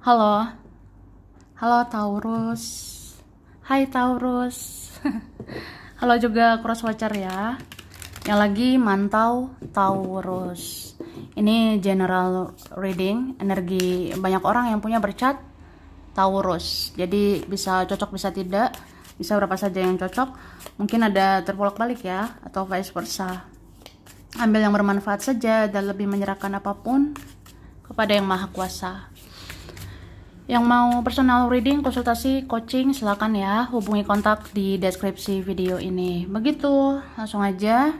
Halo. Halo Taurus. Hai Taurus. Halo juga cross watcher ya. Yang lagi mantau Taurus. Ini general reading, energi banyak orang yang punya bercat Taurus. Jadi bisa cocok bisa tidak, bisa berapa saja yang cocok. Mungkin ada terpolak balik ya atau vice versa. Ambil yang bermanfaat saja dan lebih menyerahkan apapun kepada yang maha kuasa. Yang mau personal reading, konsultasi, coaching, silakan ya hubungi kontak di deskripsi video ini. Begitu, langsung aja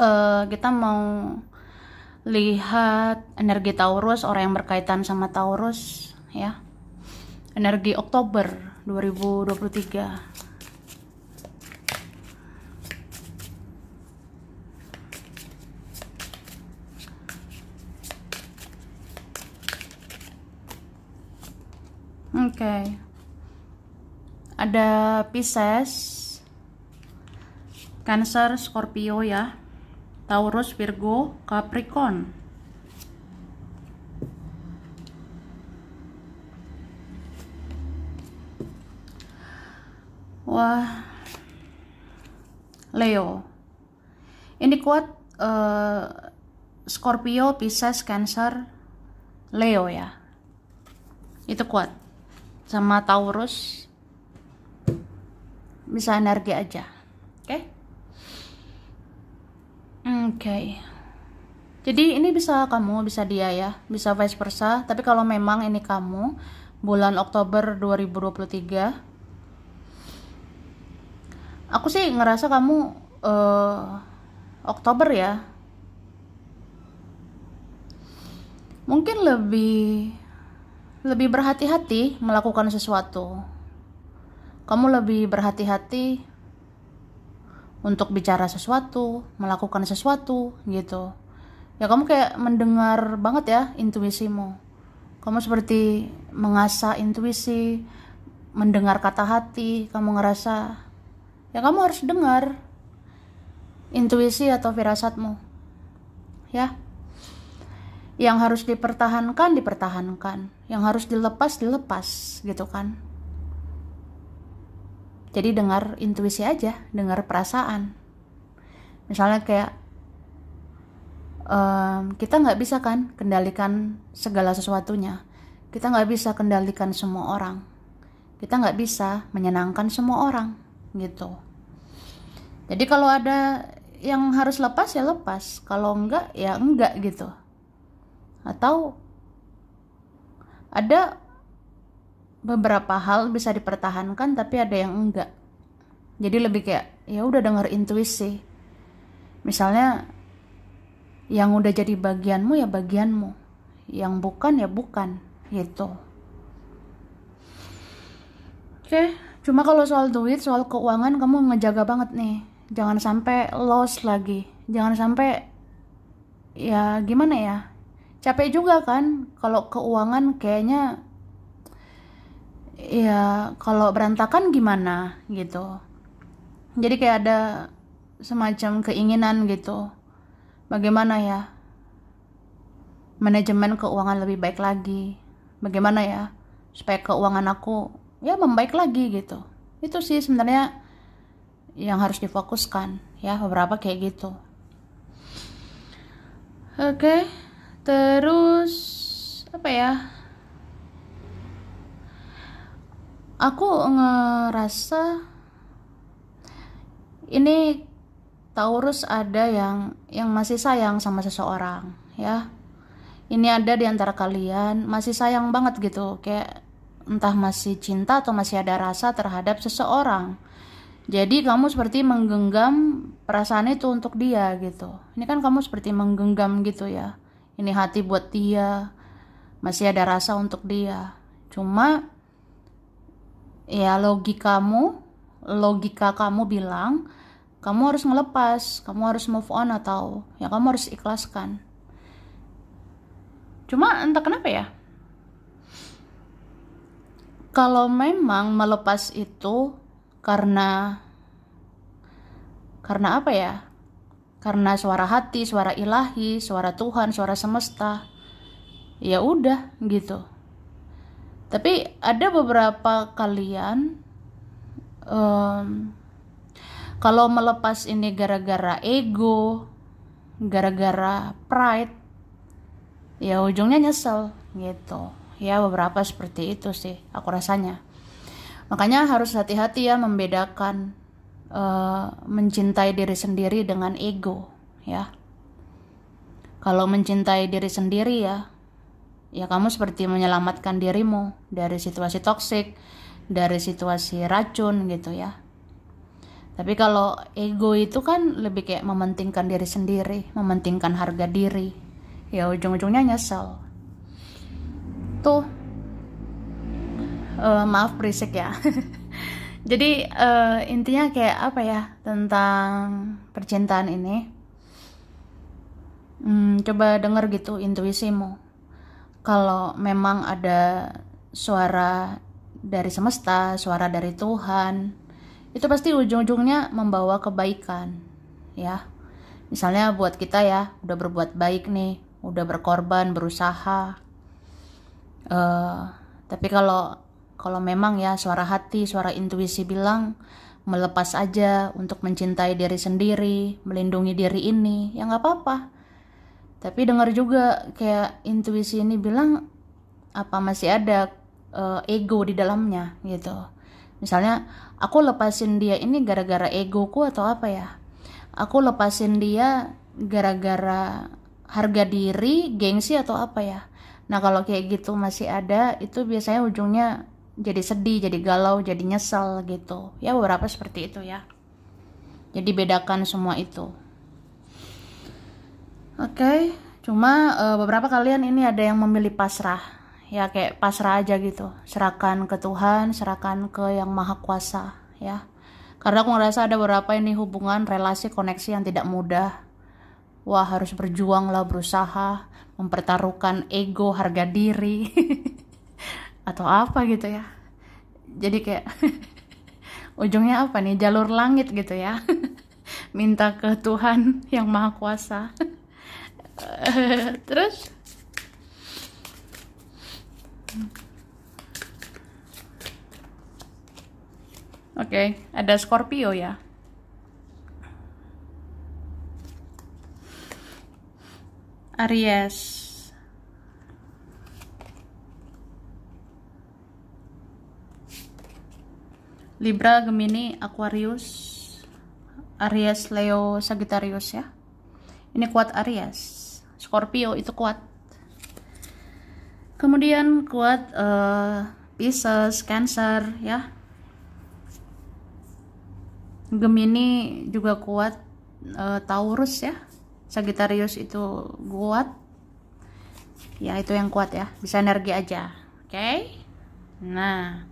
uh, kita mau lihat energi Taurus, orang yang berkaitan sama Taurus ya. Energi Oktober 2023. oke okay. ada Pisces Cancer Scorpio ya Taurus Virgo Capricorn wah Leo ini kuat uh, Scorpio Pisces Cancer Leo ya itu kuat sama Taurus bisa energi aja oke okay? oke okay. jadi ini bisa kamu bisa dia ya bisa vice versa tapi kalau memang ini kamu bulan Oktober 2023 aku sih ngerasa kamu uh, Oktober ya mungkin lebih lebih berhati-hati melakukan sesuatu. Kamu lebih berhati-hati untuk bicara sesuatu, melakukan sesuatu gitu. Ya kamu kayak mendengar banget ya intuisimu. Kamu seperti mengasah intuisi, mendengar kata hati, kamu ngerasa ya kamu harus dengar intuisi atau firasatmu. Ya yang harus dipertahankan dipertahankan yang harus dilepas dilepas gitu kan jadi dengar intuisi aja dengar perasaan misalnya kayak um, kita nggak bisa kan kendalikan segala sesuatunya kita nggak bisa kendalikan semua orang kita nggak bisa menyenangkan semua orang gitu jadi kalau ada yang harus lepas ya lepas kalau enggak ya enggak gitu atau ada beberapa hal bisa dipertahankan tapi ada yang enggak jadi lebih kayak ya udah dengar intuisi misalnya yang udah jadi bagianmu ya bagianmu yang bukan ya bukan gitu oke cuma kalau soal duit soal keuangan kamu ngejaga banget nih jangan sampai loss lagi jangan sampai ya gimana ya capek juga kan kalau keuangan kayaknya ya kalau berantakan gimana gitu jadi kayak ada semacam keinginan gitu bagaimana ya manajemen keuangan lebih baik lagi bagaimana ya supaya keuangan aku ya membaik lagi gitu itu sih sebenarnya yang harus difokuskan ya beberapa kayak gitu oke okay terus apa ya aku ngerasa ini Taurus ada yang yang masih sayang sama seseorang ya ini ada di antara kalian masih sayang banget gitu kayak entah masih cinta atau masih ada rasa terhadap seseorang jadi kamu seperti menggenggam perasaan itu untuk dia gitu ini kan kamu seperti menggenggam gitu ya ini hati buat dia masih ada rasa untuk dia cuma ya logikamu logika kamu bilang kamu harus ngelepas kamu harus move on atau ya kamu harus ikhlaskan cuma entah kenapa ya kalau memang melepas itu karena karena apa ya karena suara hati, suara ilahi, suara Tuhan, suara semesta. Ya udah gitu. Tapi ada beberapa kalian um, kalau melepas ini gara-gara ego, gara-gara pride, ya ujungnya nyesel gitu. Ya beberapa seperti itu sih aku rasanya. Makanya harus hati-hati ya membedakan uh, mencintai diri sendiri dengan ego ya kalau mencintai diri sendiri ya ya kamu seperti menyelamatkan dirimu dari situasi toksik dari situasi racun gitu ya tapi kalau ego itu kan lebih kayak mementingkan diri sendiri, mementingkan harga diri. Ya ujung-ujungnya nyesel. Tuh. Uh, maaf berisik ya. jadi uh, intinya kayak apa ya tentang percintaan ini hmm, coba dengar gitu intuisimu kalau memang ada suara dari semesta suara dari Tuhan itu pasti ujung-ujungnya membawa kebaikan ya misalnya buat kita ya udah berbuat baik nih udah berkorban berusaha uh, tapi kalau kalau memang ya suara hati, suara intuisi bilang melepas aja untuk mencintai diri sendiri, melindungi diri ini, ya nggak apa-apa. Tapi dengar juga kayak intuisi ini bilang apa masih ada uh, ego di dalamnya gitu. Misalnya aku lepasin dia ini gara-gara egoku atau apa ya? Aku lepasin dia gara-gara harga diri, gengsi atau apa ya? Nah kalau kayak gitu masih ada, itu biasanya ujungnya jadi sedih, jadi galau, jadi nyesel gitu. Ya beberapa seperti itu ya. Jadi bedakan semua itu. Oke, okay. cuma e, beberapa kalian ini ada yang memilih pasrah. Ya kayak pasrah aja gitu. Serahkan ke Tuhan, serahkan ke yang Maha Kuasa ya. Karena aku ngerasa ada beberapa ini hubungan, relasi, koneksi yang tidak mudah. Wah, harus berjuang lah, berusaha, mempertaruhkan ego, harga diri. atau apa gitu ya jadi kayak ujungnya apa nih jalur langit gitu ya minta ke Tuhan yang maha kuasa terus Oke, okay, ada Scorpio ya. Aries. Libra, Gemini, Aquarius, Aries, Leo, Sagittarius ya. Ini kuat Aries. Scorpio itu kuat. Kemudian kuat uh, Pisces, Cancer ya. Gemini juga kuat uh, Taurus ya. Sagittarius itu kuat. Ya, itu yang kuat ya. Bisa energi aja. Oke. Okay? Nah,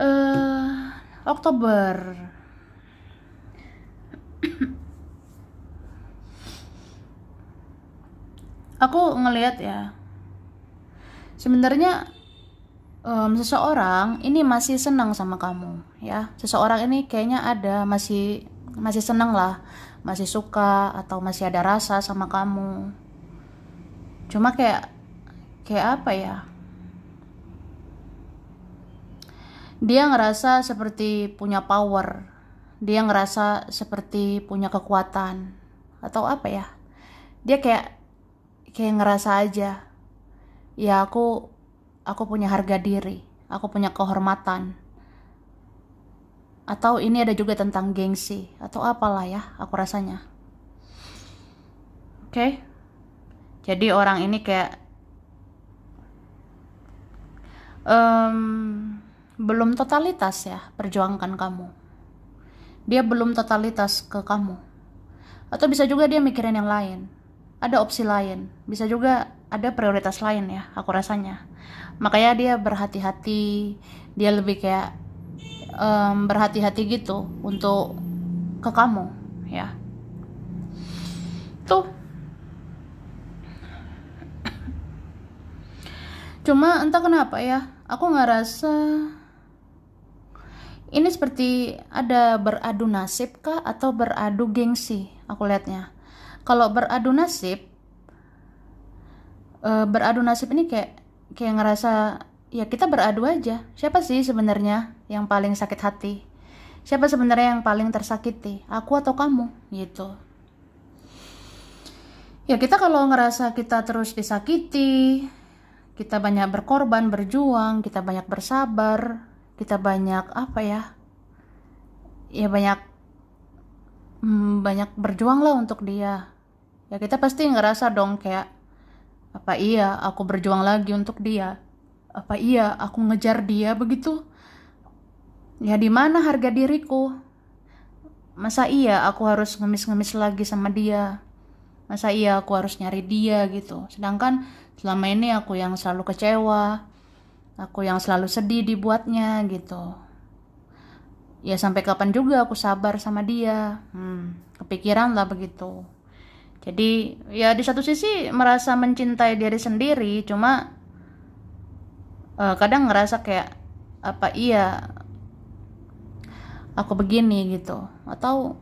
uh, Oktober aku ngelihat ya sebenarnya um, seseorang ini masih senang sama kamu ya seseorang ini kayaknya ada masih masih senang lah masih suka atau masih ada rasa sama kamu cuma kayak kayak apa ya dia ngerasa seperti punya power dia ngerasa seperti punya kekuatan atau apa ya dia kayak kayak ngerasa aja ya aku aku punya harga diri aku punya kehormatan atau ini ada juga tentang gengsi atau apalah ya aku rasanya oke okay? jadi orang ini kayak um, belum totalitas ya perjuangkan kamu. Dia belum totalitas ke kamu. Atau bisa juga dia mikirin yang lain. Ada opsi lain. Bisa juga ada prioritas lain ya, aku rasanya. Makanya dia berhati-hati, dia lebih kayak um, berhati-hati gitu untuk ke kamu ya. Tuh. Cuma entah kenapa ya, aku nggak rasa ini seperti ada beradu nasib kah atau beradu gengsi? Aku lihatnya. Kalau beradu nasib, e, beradu nasib ini kayak kayak ngerasa ya kita beradu aja. Siapa sih sebenarnya yang paling sakit hati? Siapa sebenarnya yang paling tersakiti? Aku atau kamu? Gitu. Ya kita kalau ngerasa kita terus disakiti, kita banyak berkorban, berjuang, kita banyak bersabar, kita banyak apa ya ya banyak hmm, banyak berjuang lah untuk dia ya kita pasti ngerasa dong kayak apa iya aku berjuang lagi untuk dia apa iya aku ngejar dia begitu ya di mana harga diriku masa iya aku harus ngemis-ngemis lagi sama dia masa iya aku harus nyari dia gitu sedangkan selama ini aku yang selalu kecewa Aku yang selalu sedih dibuatnya gitu. Ya sampai kapan juga aku sabar sama dia. Hmm, kepikiran lah begitu. Jadi ya di satu sisi merasa mencintai diri sendiri, cuma uh, kadang ngerasa kayak apa iya aku begini gitu atau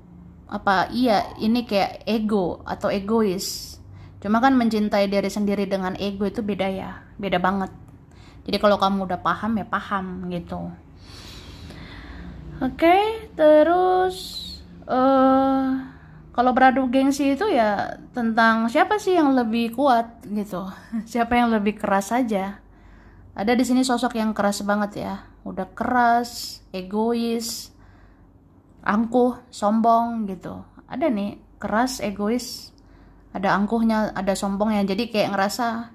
apa iya ini kayak ego atau egois cuma kan mencintai diri sendiri dengan ego itu beda ya beda banget jadi kalau kamu udah paham ya paham gitu oke okay, terus uh, kalau beradu gengsi itu ya tentang siapa sih yang lebih kuat gitu siapa yang lebih keras saja ada di sini sosok yang keras banget ya udah keras egois angkuh sombong gitu ada nih keras egois ada angkuhnya ada sombongnya jadi kayak ngerasa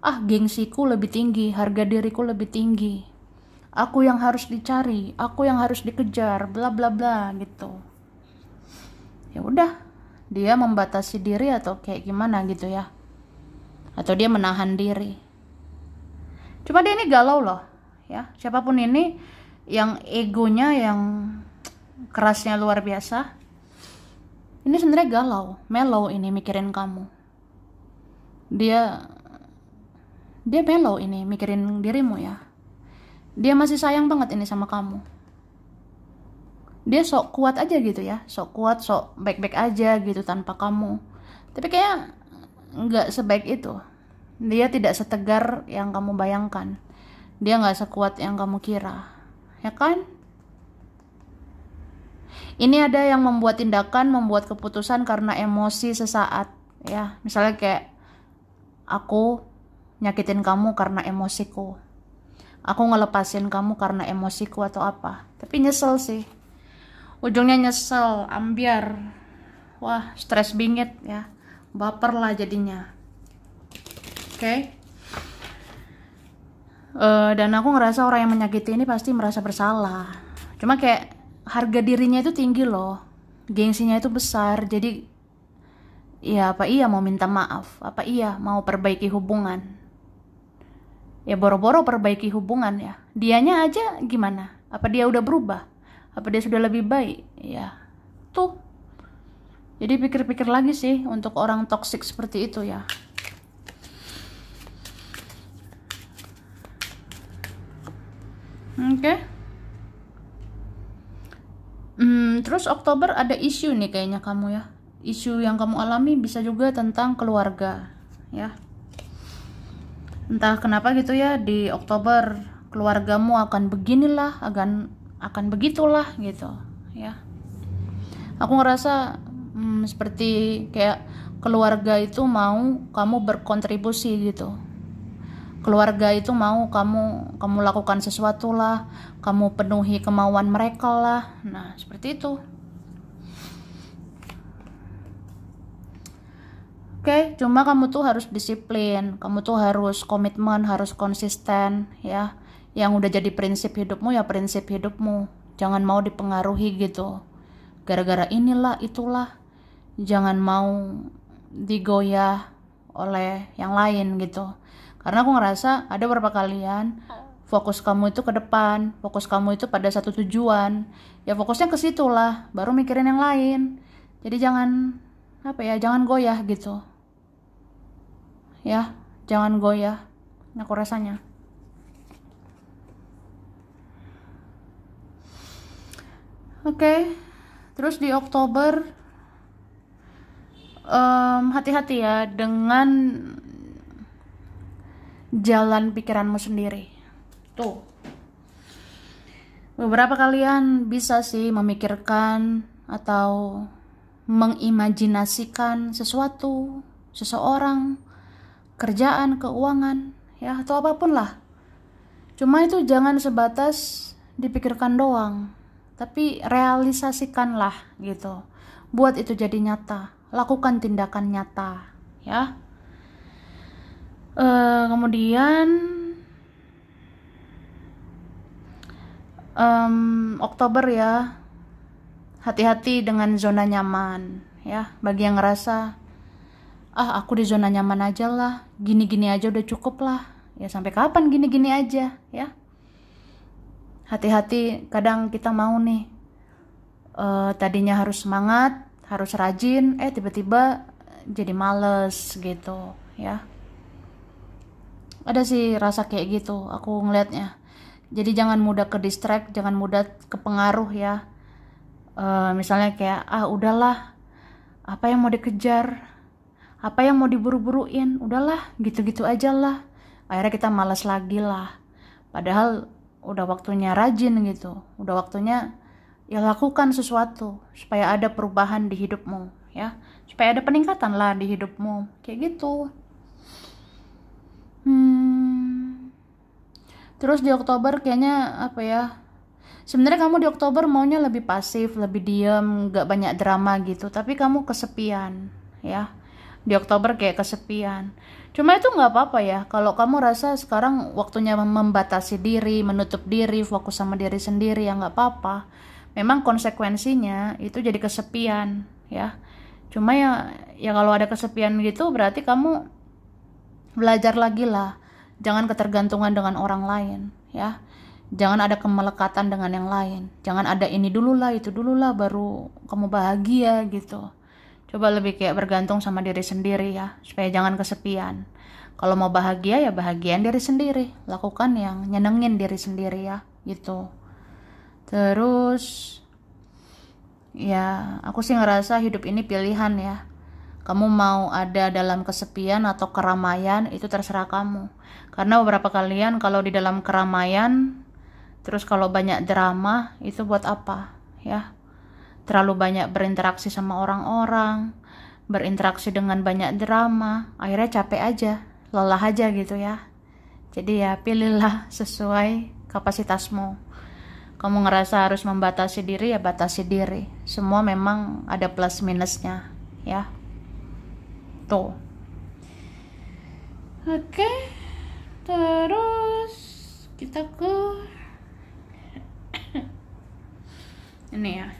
ah gengsiku lebih tinggi, harga diriku lebih tinggi. Aku yang harus dicari, aku yang harus dikejar, bla bla bla gitu. Ya udah, dia membatasi diri atau kayak gimana gitu ya. Atau dia menahan diri. Cuma dia ini galau loh, ya. Siapapun ini yang egonya yang kerasnya luar biasa. Ini sebenarnya galau, mellow ini mikirin kamu. Dia dia belok ini mikirin dirimu ya. Dia masih sayang banget ini sama kamu. Dia sok kuat aja gitu ya, sok kuat, sok baik-baik aja gitu tanpa kamu. Tapi kayak nggak sebaik itu. Dia tidak setegar yang kamu bayangkan. Dia nggak sekuat yang kamu kira, ya kan? Ini ada yang membuat tindakan, membuat keputusan karena emosi sesaat, ya. Misalnya kayak aku nyakitin kamu karena emosiku. Aku ngelepasin kamu karena emosiku atau apa. Tapi nyesel sih. Ujungnya nyesel, ambiar. Wah, stres bingit ya. Baper lah jadinya. Oke. Okay? Uh, eh, dan aku ngerasa orang yang menyakiti ini pasti merasa bersalah. Cuma kayak harga dirinya itu tinggi loh. Gengsinya itu besar. Jadi ya apa iya mau minta maaf? Apa iya mau perbaiki hubungan? ya boro-boro perbaiki hubungan ya dianya aja gimana apa dia udah berubah apa dia sudah lebih baik ya tuh jadi pikir-pikir lagi sih untuk orang toksik seperti itu ya oke okay. hmm, terus Oktober ada isu nih kayaknya kamu ya isu yang kamu alami bisa juga tentang keluarga ya entah kenapa gitu ya di Oktober keluargamu akan beginilah akan akan begitulah gitu ya aku ngerasa hmm, seperti kayak keluarga itu mau kamu berkontribusi gitu keluarga itu mau kamu kamu lakukan sesuatu lah kamu penuhi kemauan mereka lah nah seperti itu Oke, okay? cuma kamu tuh harus disiplin, kamu tuh harus komitmen, harus konsisten ya. Yang udah jadi prinsip hidupmu ya prinsip hidupmu. Jangan mau dipengaruhi gitu. Gara-gara inilah itulah. Jangan mau digoyah oleh yang lain gitu. Karena aku ngerasa ada beberapa kalian fokus kamu itu ke depan, fokus kamu itu pada satu tujuan. Ya fokusnya ke situlah, baru mikirin yang lain. Jadi jangan apa ya, jangan goyah gitu ya jangan goyah aku rasanya oke okay. terus di Oktober hati hati-hati ya dengan jalan pikiranmu sendiri tuh beberapa kalian bisa sih memikirkan atau mengimajinasikan sesuatu seseorang kerjaan, keuangan, ya atau apapun lah. Cuma itu jangan sebatas dipikirkan doang, tapi realisasikanlah gitu. Buat itu jadi nyata, lakukan tindakan nyata, ya. E, kemudian um, Oktober ya, hati-hati dengan zona nyaman, ya. Bagi yang ngerasa ah aku di zona nyaman aja lah gini-gini aja udah cukup lah ya sampai kapan gini-gini aja ya hati-hati kadang kita mau nih uh, tadinya harus semangat harus rajin eh tiba-tiba jadi males gitu ya ada sih rasa kayak gitu aku ngelihatnya jadi jangan mudah ke distract jangan mudah kepengaruh ya uh, misalnya kayak ah udahlah apa yang mau dikejar apa yang mau diburu-buruin udahlah gitu-gitu aja lah akhirnya kita malas lagi lah padahal udah waktunya rajin gitu udah waktunya ya lakukan sesuatu supaya ada perubahan di hidupmu ya supaya ada peningkatan lah di hidupmu kayak gitu hmm. terus di Oktober kayaknya apa ya sebenarnya kamu di Oktober maunya lebih pasif lebih diam nggak banyak drama gitu tapi kamu kesepian ya di Oktober kayak kesepian cuma itu nggak apa-apa ya kalau kamu rasa sekarang waktunya membatasi diri menutup diri fokus sama diri sendiri ya nggak apa-apa memang konsekuensinya itu jadi kesepian ya cuma ya ya kalau ada kesepian gitu berarti kamu belajar lagi lah jangan ketergantungan dengan orang lain ya jangan ada kemelekatan dengan yang lain jangan ada ini dulu lah itu dulu lah baru kamu bahagia gitu Coba lebih kayak bergantung sama diri sendiri ya, supaya jangan kesepian. Kalau mau bahagia ya bahagian diri sendiri, lakukan yang nyenengin diri sendiri ya, gitu. Terus ya, aku sih ngerasa hidup ini pilihan ya. Kamu mau ada dalam kesepian atau keramaian itu terserah kamu. Karena beberapa kalian kalau di dalam keramaian terus kalau banyak drama itu buat apa, ya? terlalu banyak berinteraksi sama orang-orang, berinteraksi dengan banyak drama, akhirnya capek aja, lelah aja gitu ya. Jadi ya pilihlah sesuai kapasitasmu. Kamu ngerasa harus membatasi diri ya batasi diri. Semua memang ada plus minusnya ya. Tuh. Oke. Terus kita ke ini ya.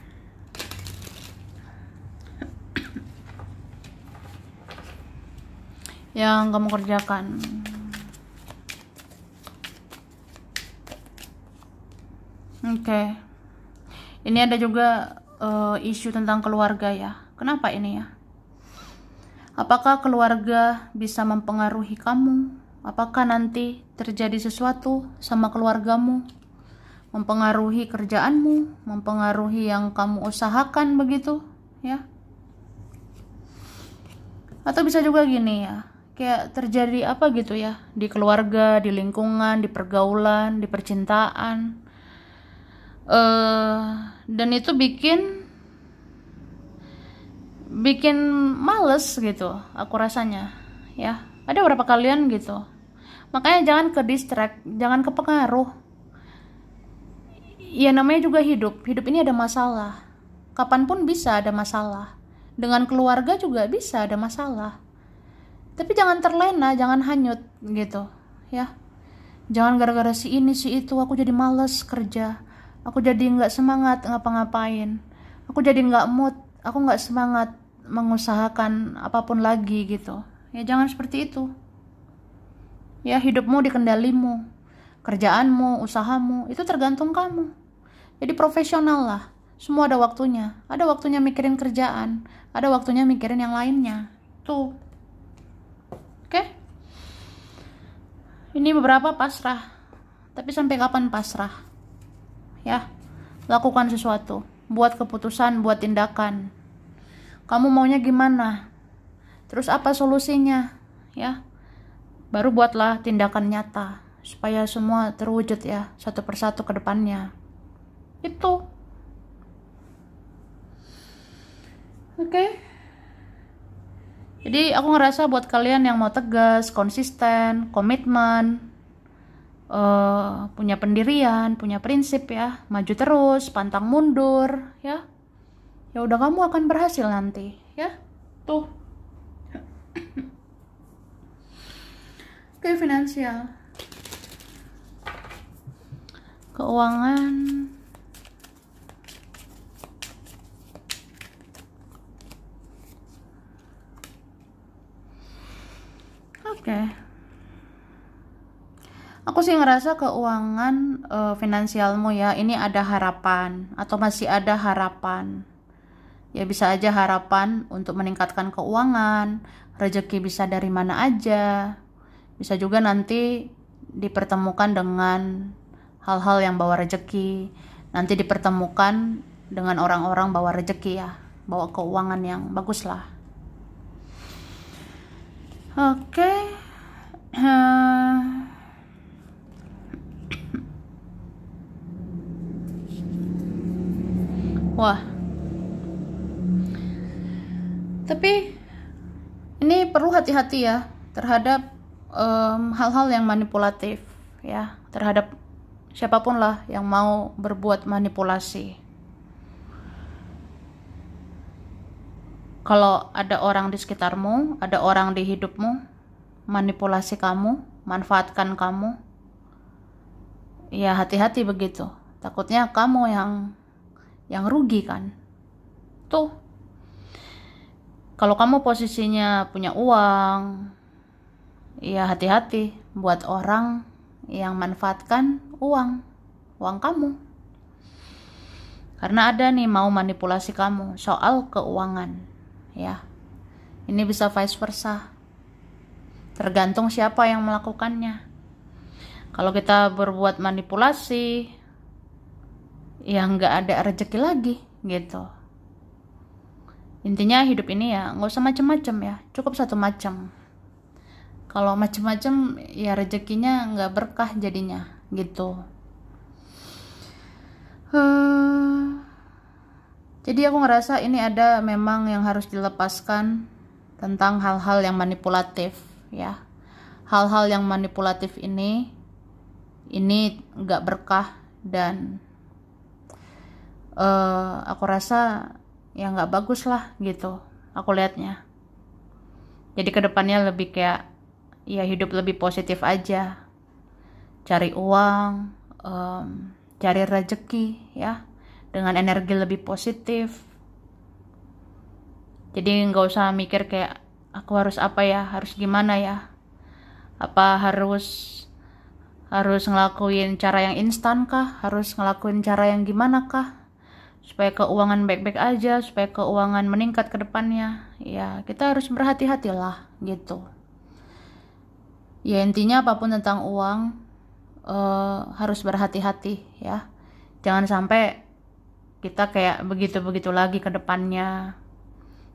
yang kamu kerjakan oke okay. ini ada juga uh, isu tentang keluarga ya kenapa ini ya apakah keluarga bisa mempengaruhi kamu apakah nanti terjadi sesuatu sama keluargamu mempengaruhi kerjaanmu, mempengaruhi yang kamu usahakan begitu, ya. Atau bisa juga gini ya kayak terjadi apa gitu ya di keluarga, di lingkungan, di pergaulan, di percintaan. Uh, dan itu bikin bikin males gitu aku rasanya ya ada berapa kalian gitu makanya jangan ke distract jangan ke pengaruh ya namanya juga hidup hidup ini ada masalah kapanpun bisa ada masalah dengan keluarga juga bisa ada masalah tapi jangan terlena jangan hanyut gitu ya jangan gara-gara si ini si itu aku jadi males kerja aku jadi nggak semangat ngapa-ngapain aku jadi nggak mood aku nggak semangat mengusahakan apapun lagi gitu ya jangan seperti itu ya hidupmu dikendalimu kerjaanmu usahamu itu tergantung kamu jadi profesional lah semua ada waktunya ada waktunya mikirin kerjaan ada waktunya mikirin yang lainnya tuh Oke? Okay? Ini beberapa pasrah. Tapi sampai kapan pasrah? Ya. Lakukan sesuatu, buat keputusan, buat tindakan. Kamu maunya gimana? Terus apa solusinya? Ya. Baru buatlah tindakan nyata supaya semua terwujud ya satu persatu ke depannya. Itu. Oke. Okay? Jadi aku ngerasa buat kalian yang mau tegas, konsisten, komitmen, uh, punya pendirian, punya prinsip ya, maju terus, pantang mundur, ya. Ya udah kamu akan berhasil nanti, ya. Tuh. Oke, okay, finansial. Keuangan okay. aku sih ngerasa keuangan uh, finansialmu ya ini ada harapan atau masih ada harapan ya bisa aja harapan untuk meningkatkan keuangan rezeki bisa dari mana aja bisa juga nanti dipertemukan dengan hal-hal yang bawa rezeki nanti dipertemukan dengan orang-orang bawa rezeki ya bawa keuangan yang bagus lah Oke. Okay. Eh. Wah. Tapi ini perlu hati-hati ya terhadap hal-hal um, yang manipulatif ya, terhadap siapapun lah yang mau berbuat manipulasi. kalau ada orang di sekitarmu, ada orang di hidupmu, manipulasi kamu, manfaatkan kamu, ya hati-hati begitu. Takutnya kamu yang yang rugi kan. Tuh. Kalau kamu posisinya punya uang, ya hati-hati buat orang yang manfaatkan uang, uang kamu. Karena ada nih mau manipulasi kamu soal keuangan ya. Ini bisa vice versa. Tergantung siapa yang melakukannya. Kalau kita berbuat manipulasi, ya nggak ada rezeki lagi gitu. Intinya hidup ini ya nggak usah macem-macem ya, cukup satu macam. Kalau macem-macem ya rezekinya nggak berkah jadinya gitu. Hmm jadi aku ngerasa ini ada memang yang harus dilepaskan tentang hal-hal yang manipulatif ya hal-hal yang manipulatif ini ini nggak berkah dan uh, aku rasa ya nggak bagus lah gitu aku lihatnya jadi kedepannya lebih kayak ya hidup lebih positif aja cari uang um, cari rezeki ya dengan energi lebih positif jadi nggak usah mikir kayak aku harus apa ya harus gimana ya apa harus harus ngelakuin cara yang instan kah harus ngelakuin cara yang gimana kah supaya keuangan baik-baik aja supaya keuangan meningkat ke depannya ya kita harus berhati-hatilah gitu ya intinya apapun tentang uang uh, harus berhati-hati ya jangan sampai kita kayak begitu-begitu lagi ke depannya.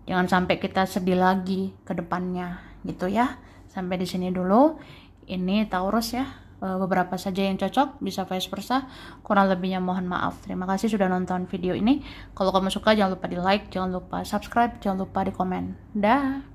Jangan sampai kita sedih lagi ke depannya gitu ya. Sampai di sini dulu. Ini Taurus ya. Eh, beberapa saja yang cocok, bisa vice versa. Kurang lebihnya mohon maaf. Terima kasih sudah nonton video ini. Kalau kamu suka jangan lupa di like, jangan lupa subscribe, jangan lupa di komen. Dah.